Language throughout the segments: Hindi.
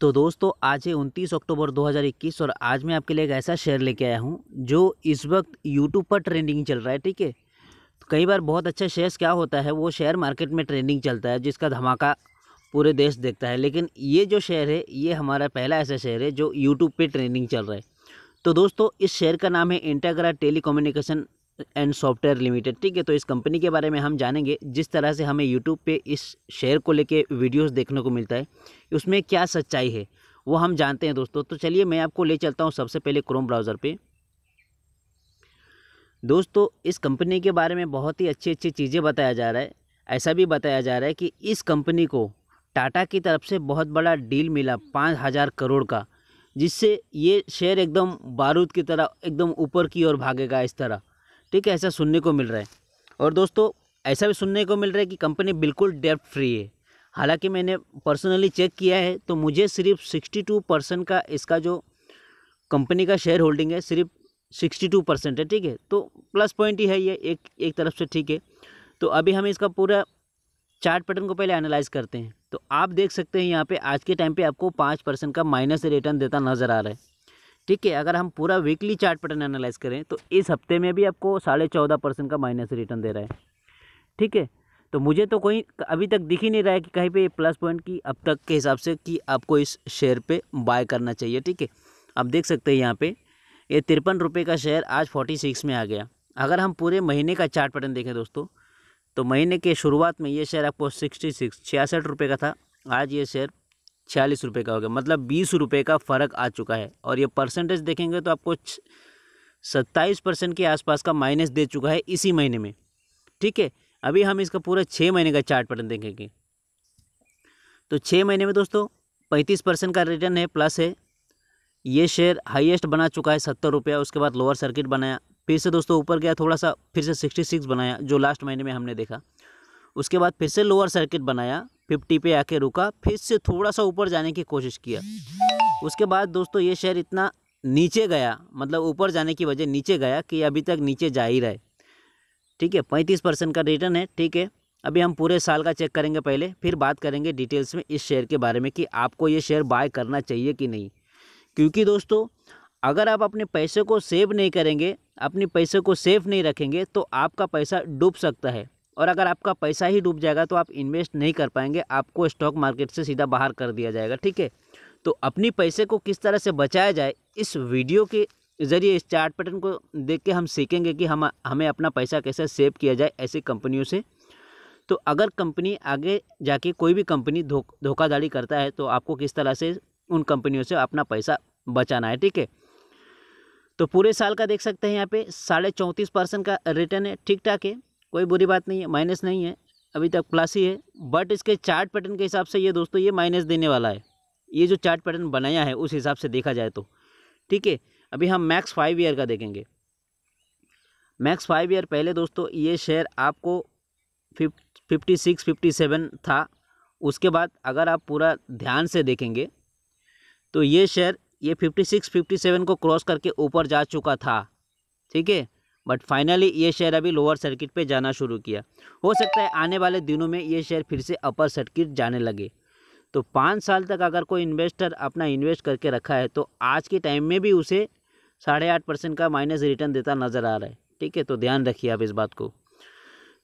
तो दोस्तों आज है 29 अक्टूबर 2021 और आज मैं आपके लिए एक ऐसा शेयर लेके आया हूँ जो इस वक्त यूट्यूब पर ट्रेंडिंग चल रहा है ठीक है तो कई बार बहुत अच्छा शेयर्स क्या होता है वो शेयर मार्केट में ट्रेंडिंग चलता है जिसका धमाका पूरे देश देखता है लेकिन ये जो शेयर है ये हमारा पहला ऐसा शेयर है जो यूट्यूब पर ट्रेंडिंग चल रहा है तो दोस्तों इस शेयर का नाम है Integra tele and software limited ठीक है तो इस कंपनी के बारे में हम जानेंगे जिस तरह से हमें यूट्यूब पे इस शेयर को लेके वीडियोस देखने को मिलता है उसमें क्या सच्चाई है वो हम जानते हैं दोस्तों तो चलिए मैं आपको ले चलता हूँ सबसे पहले क्रोम ब्राउज़र पे दोस्तों इस कंपनी के बारे में बहुत ही अच्छी अच्छी चीज़ें बताया जा रहा है ऐसा भी बताया जा रहा है कि इस कंपनी को टाटा की तरफ से बहुत बड़ा डील मिला पाँच हज़ार करोड़ का जिससे ये शेयर एकदम बारूद की तरह एकदम ऊपर की ओर भागेगा इस तरह ठीक है ऐसा सुनने को मिल रहा है और दोस्तों ऐसा भी सुनने को मिल रहा है कि कंपनी बिल्कुल डेप्ट फ्री है हालांकि मैंने पर्सनली चेक किया है तो मुझे सिर्फ 62 परसेंट का इसका जो कंपनी का शेयर होल्डिंग है सिर्फ 62 परसेंट है ठीक है तो प्लस पॉइंट ही है ये एक एक तरफ से ठीक है तो अभी हम इसका पूरा चार्ट पैटर्न को पहले एनालाइज करते हैं तो आप देख सकते हैं यहाँ पे आज के टाइम पे आपको पाँच परसेंट का माइनस रिटर्न देता नज़र आ रहा है ठीक है अगर हम पूरा वीकली चार्ट पैटर्न एनालाइज करें तो इस हफ्ते में भी आपको साढ़े चौदह परसेंट का माइनस रिटर्न दे रहा है ठीक है तो मुझे तो कोई अभी तक दिख ही नहीं रहा है कि कहीं पे प्लस पॉइंट की अब तक के हिसाब से कि आपको इस शेयर पे बाय करना चाहिए ठीक है आप देख सकते हैं यहाँ पे ये तिरपन रुपये का शेयर आज फोर्टी सिक्स में आ गया अगर हम पूरे महीने का चार्ट पैटर्न देखें दोस्तों तो महीने के शुरुआत में ये शेयर आपको सिक्सटी सिक्स छियासठ रुपये का था आज ये शेयर छियालीस रुपये का हो गया मतलब बीस रुपये का फ़र्क आ चुका है और ये परसेंटेज देखेंगे तो आपको सत्ताईस परसेंट के आसपास का माइनस दे चुका है इसी महीने में ठीक है अभी हम इसका पूरा छः महीने का चार्ट पैटर्न देखेंगे तो छः महीने में दोस्तों पैंतीस परसेंट का रिटर्न है प्लस है ये शेयर हाईएस्ट बना चुका है सत्तर रुपया उसके बाद लोअर सर्किट बनाया फिर से दोस्तों ऊपर गया थोड़ा सा फिर से सिक्सटी सिक्स बनाया जो लास्ट महीने में हमने देखा उसके बाद फिर से लोअर सर्किट बनाया फिफ्टी पे आके रुका फिर से थोड़ा सा ऊपर जाने की कोशिश किया उसके बाद दोस्तों ये शेयर इतना नीचे गया मतलब ऊपर जाने की वजह नीचे गया कि अभी तक नीचे जा ही रहा है ठीक है पैंतीस परसेंट का रिटर्न है ठीक है अभी हम पूरे साल का चेक करेंगे पहले फिर बात करेंगे डिटेल्स में इस शेयर के बारे में कि आपको ये शेयर बाय करना चाहिए कि नहीं क्योंकि दोस्तों अगर आप अपने पैसे को सेव नहीं करेंगे अपने पैसे को सेफ नहीं रखेंगे तो आपका पैसा डूब सकता है और अगर आपका पैसा ही डूब जाएगा तो आप इन्वेस्ट नहीं कर पाएंगे आपको स्टॉक मार्केट से सीधा बाहर कर दिया जाएगा ठीक है तो अपनी पैसे को किस तरह से बचाया जाए इस वीडियो के ज़रिए इस चार्ट पैटर्न को देख के हम सीखेंगे कि हम हमें अपना पैसा कैसे सेव किया जाए ऐसी कंपनियों से तो अगर कंपनी आगे जाके कोई भी कंपनी धोखाधड़ी करता है तो आपको किस तरह से उन कंपनियों से अपना पैसा बचाना है ठीक है तो पूरे साल का देख सकते हैं यहाँ पे साढ़े चौंतीस परसेंट का रिटर्न है ठीक ठाक है कोई बुरी बात नहीं है माइनस नहीं है अभी तक प्लस ही है बट इसके चार्ट पैटर्न के हिसाब से ये दोस्तों ये माइनस देने वाला है ये जो चार्ट पैटर्न बनाया है उस हिसाब से देखा जाए तो ठीक है अभी हम मैक्स फाइव ईयर का देखेंगे मैक्स फाइव ईयर पहले दोस्तों ये शेयर आपको फिफ्टी सिक्स फिफ्टी सेवन था उसके बाद अगर आप पूरा ध्यान से देखेंगे तो ये शेयर ये फिफ्टी सिक्स फिफ्टी सेवन को क्रॉस करके ऊपर जा चुका था ठीक है बट फाइनली ये शेयर अभी लोअर सर्किट पे जाना शुरू किया हो सकता है आने वाले दिनों में ये शेयर फिर से अपर सर्किट जाने लगे तो पाँच साल तक अगर कोई इन्वेस्टर अपना इन्वेस्ट करके रखा है तो आज के टाइम में भी उसे साढ़े आठ परसेंट का माइनस रिटर्न देता नज़र आ रहा है ठीक है तो ध्यान रखिए आप इस बात को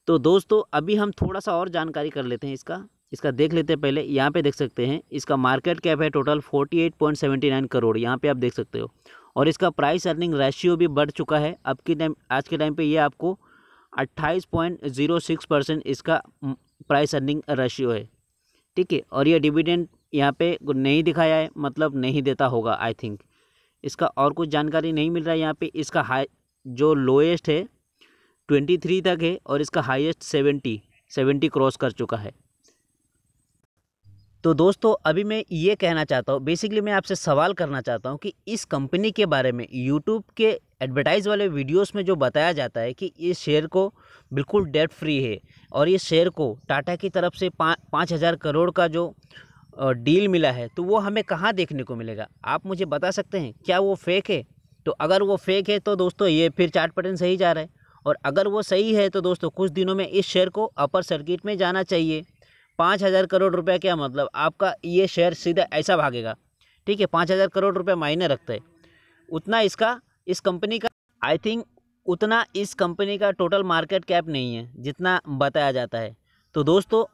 तो दोस्तों अभी हम थोड़ा सा और जानकारी कर लेते हैं इसका इसका देख लेते हैं पहले यहाँ पे देख सकते हैं इसका मार्केट कैप है total forty eight point seventy nine crore यहाँ पे आप देख सकते हो और इसका प्राइस अर्निंग रेशियो भी बढ़ चुका है अब की टाइम आज के टाइम पे ये आपको अट्ठाईस पॉइंट ज़ीरो सिक्स परसेंट इसका प्राइस अर्निंग रेशियो है ठीक है और ये डिविडेंड यहाँ पे नहीं दिखाया है मतलब नहीं देता होगा आई थिंक इसका और कुछ जानकारी नहीं मिल रहा है यहाँ पर इसका हाई जो लोएस्ट है ट्वेंटी थ्री तक है और इसका हाइस्ट सेवेंटी सेवेंटी क्रॉस कर चुका है तो दोस्तों अभी मैं ये कहना चाहता हूँ बेसिकली मैं आपसे सवाल करना चाहता हूँ कि इस कंपनी के बारे में यूट्यूब के एडवर्टाइज़ वाले वीडियोस में जो बताया जाता है कि इस शेयर को बिल्कुल डेट फ्री है और ये शेयर को टाटा की तरफ से पा, पाँच हज़ार करोड़ का जो डील मिला है तो वो हमें कहाँ देखने को मिलेगा आप मुझे बता सकते हैं क्या वो फेक है तो अगर वो फेक है तो दोस्तों ये फिर चार्ट पैटर्न सही जा रहा है और अगर वो सही है तो दोस्तों कुछ दिनों में इस शेयर को अपर सर्किट में जाना चाहिए पाँच हज़ार करोड़ रुपया क्या मतलब आपका ये शेयर सीधा ऐसा भागेगा ठीक है पाँच हज़ार करोड़ रुपया मायने रखता है उतना इसका इस कंपनी का आई थिंक उतना इस कंपनी का टोटल मार्केट कैप नहीं है जितना बताया जाता है तो दोस्तों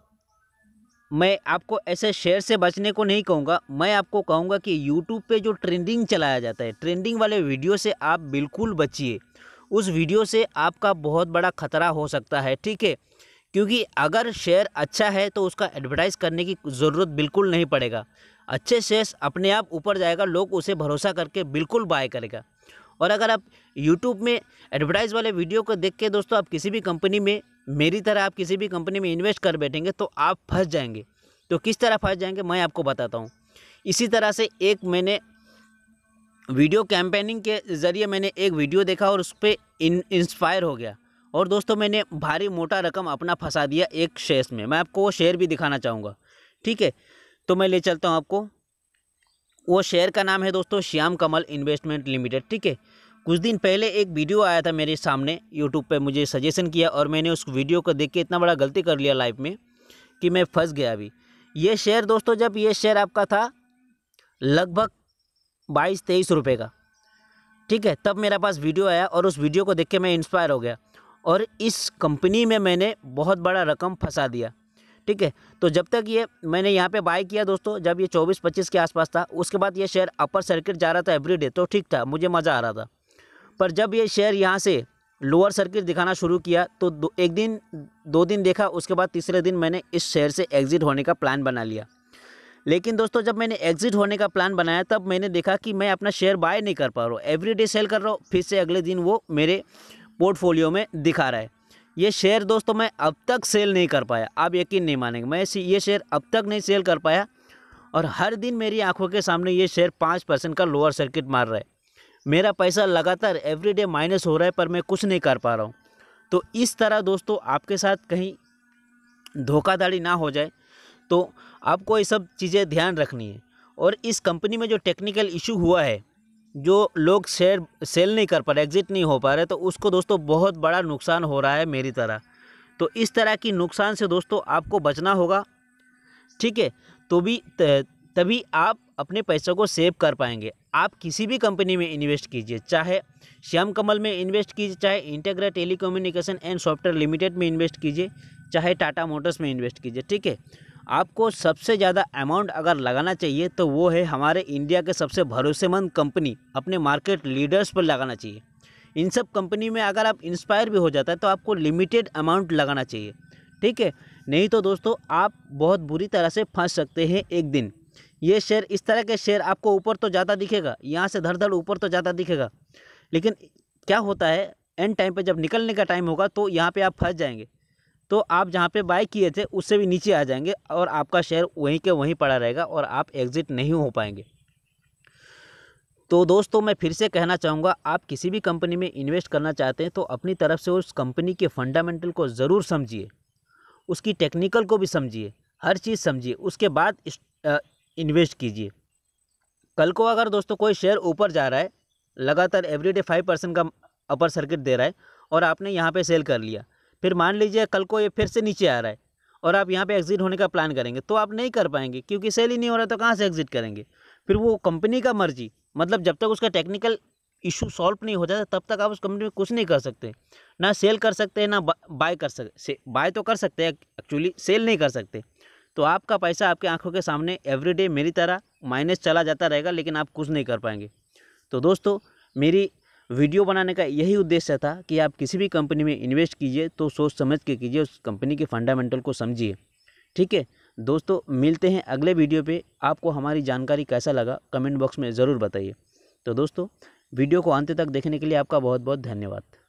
मैं आपको ऐसे शेयर से बचने को नहीं कहूँगा मैं आपको कहूँगा कि यूट्यूब पर जो ट्रेंडिंग चलाया जाता है ट्रेंडिंग वाले वीडियो से आप बिल्कुल बचिए उस वीडियो से आपका बहुत बड़ा खतरा हो सकता है ठीक है क्योंकि अगर शेयर अच्छा है तो उसका एडवर्टाइज़ करने की ज़रूरत बिल्कुल नहीं पड़ेगा अच्छे शेयर्स अपने आप ऊपर जाएगा लोग उसे भरोसा करके बिल्कुल बाय करेगा और अगर आप यूट्यूब में एडवर्टाइज़ वाले वीडियो को देख के दोस्तों आप किसी भी कंपनी में मेरी तरह आप किसी भी कंपनी में इन्वेस्ट कर बैठेंगे तो आप फंस जाएंगे तो किस तरह फंस जाएंगे मैं आपको बताता हूँ इसी तरह से एक मैंने वीडियो कैंपेनिंग के ज़रिए मैंने एक वीडियो देखा और उस पर इंस्पायर हो गया और दोस्तों मैंने भारी मोटा रकम अपना फंसा दिया एक शेयर में मैं आपको वो शेयर भी दिखाना चाहूँगा ठीक है तो मैं ले चलता हूँ आपको वो शेयर का नाम है दोस्तों श्याम कमल इन्वेस्टमेंट लिमिटेड ठीक है कुछ दिन पहले एक वीडियो आया था मेरे सामने यूट्यूब पर मुझे सजेशन किया और मैंने उस वीडियो को देख के इतना बड़ा गलती कर लिया लाइफ में कि मैं फंस गया अभी ये शेयर दोस्तों जब ये शेयर आपका था लगभग बाईस तेईस रुपये का ठीक है तब मेरे पास वीडियो आया और उस वीडियो को देख के मैं इंस्पायर हो गया और इस कंपनी में मैंने बहुत बड़ा रकम फंसा दिया ठीक है तो जब तक ये मैंने यहाँ पे बाय किया दोस्तों जब ये 24-25 के आसपास था उसके बाद ये शेयर अपर सर्किट जा रहा था एवरीडे तो ठीक था मुझे मज़ा आ रहा था पर जब ये शेयर यहाँ से लोअर सर्किट दिखाना शुरू किया तो दो, एक दिन दो दिन देखा उसके बाद तीसरे दिन मैंने इस शेयर से एग्ज़िट होने का प्लान बना लिया लेकिन दोस्तों जब मैंने एग्ज़िट होने का प्लान बनाया तब मैंने देखा कि मैं अपना शेयर बाय नहीं कर पा रहा हूँ एवरीडे सेल कर रहा हूँ फिर से अगले दिन वो मेरे पोर्टफोलियो में दिखा रहा है ये शेयर दोस्तों मैं अब तक सेल नहीं कर पाया आप यकीन नहीं मानेंगे मैं ये शेयर अब तक नहीं सेल कर पाया और हर दिन मेरी आंखों के सामने ये शेयर पाँच परसेंट का लोअर सर्किट मार रहा है मेरा पैसा लगातार एवरीडे माइनस हो रहा है पर मैं कुछ नहीं कर पा रहा हूँ तो इस तरह दोस्तों आपके साथ कहीं धोखाधड़ी ना हो जाए तो आपको ये सब चीज़ें ध्यान रखनी है और इस कंपनी में जो टेक्निकल इशू हुआ है जो लोग शेयर सेल नहीं कर पा रहे एग्ज़िट नहीं हो पा रहे तो उसको दोस्तों बहुत बड़ा नुकसान हो रहा है मेरी तरह तो इस तरह की नुकसान से दोस्तों आपको बचना होगा ठीक है तो भी तभी आप अपने पैसों को सेव कर पाएंगे आप किसी भी कंपनी में इन्वेस्ट कीजिए चाहे श्याम कमल में इन्वेस्ट कीजिए चाहे Integra telecommunication and software limited में इन्वेस्ट कीजिए चाहे टाटा मोटर्स में इन्वेस्ट कीजिए ठीक है आपको सबसे ज़्यादा अमाउंट अगर लगाना चाहिए तो वो है हमारे इंडिया के सबसे भरोसेमंद कंपनी अपने मार्केट लीडर्स पर लगाना चाहिए इन सब कंपनी में अगर आप इंस्पायर भी हो जाता है तो आपको लिमिटेड अमाउंट लगाना चाहिए ठीक है नहीं तो दोस्तों आप बहुत बुरी तरह से फंस सकते हैं एक दिन ये शेयर इस तरह के शेयर आपको ऊपर तो ज़्यादा दिखेगा यहाँ से धड़ धड़ ऊपर तो ज़्यादा दिखेगा लेकिन क्या होता है एंड टाइम पे जब निकलने का टाइम होगा तो यहाँ पे आप फंस जाएंगे तो आप जहाँ पे बाय किए थे उससे भी नीचे आ जाएंगे और आपका शेयर वहीं के वहीं पड़ा रहेगा और आप एग्ज़िट नहीं हो पाएंगे तो दोस्तों मैं फिर से कहना चाहूँगा आप किसी भी कंपनी में इन्वेस्ट करना चाहते हैं तो अपनी तरफ से उस कंपनी के फंडामेंटल को ज़रूर समझिए उसकी टेक्निकल को भी समझिए हर चीज़ समझिए उसके बाद इन्वेस्ट कीजिए कल को अगर दोस्तों कोई शेयर ऊपर जा रहा है लगातार एवरीडे फाइव परसेंट का अपर सर्किट दे रहा है और आपने यहाँ पे सेल कर लिया फिर मान लीजिए कल को ये फिर से नीचे आ रहा है और आप यहाँ पे एग्ज़िट होने का प्लान करेंगे तो आप नहीं कर पाएंगे क्योंकि सेल ही नहीं हो रहा तो कहाँ से एग्ज़िट करेंगे फिर वो कंपनी का मर्जी मतलब जब तक उसका टेक्निकल इशू सॉल्व नहीं हो जाता तब तक आप उस कंपनी में कुछ नहीं कर सकते ना सेल कर सकते हैं ना बाय कर सकते बाय तो कर सकते हैं एक्चुअली सेल नहीं कर सकते तो आपका पैसा आपके आंखों के सामने एवरीडे मेरी तरह माइनस चला जाता रहेगा लेकिन आप कुछ नहीं कर पाएंगे तो दोस्तों मेरी वीडियो बनाने का यही उद्देश्य था कि आप किसी भी कंपनी में इन्वेस्ट कीजिए तो सोच समझ के कीजिए उस कंपनी के फंडामेंटल को समझिए ठीक है दोस्तों मिलते हैं अगले वीडियो पे आपको हमारी जानकारी कैसा लगा कमेंट बॉक्स में ज़रूर बताइए तो दोस्तों वीडियो को अंत तक देखने के लिए आपका बहुत बहुत धन्यवाद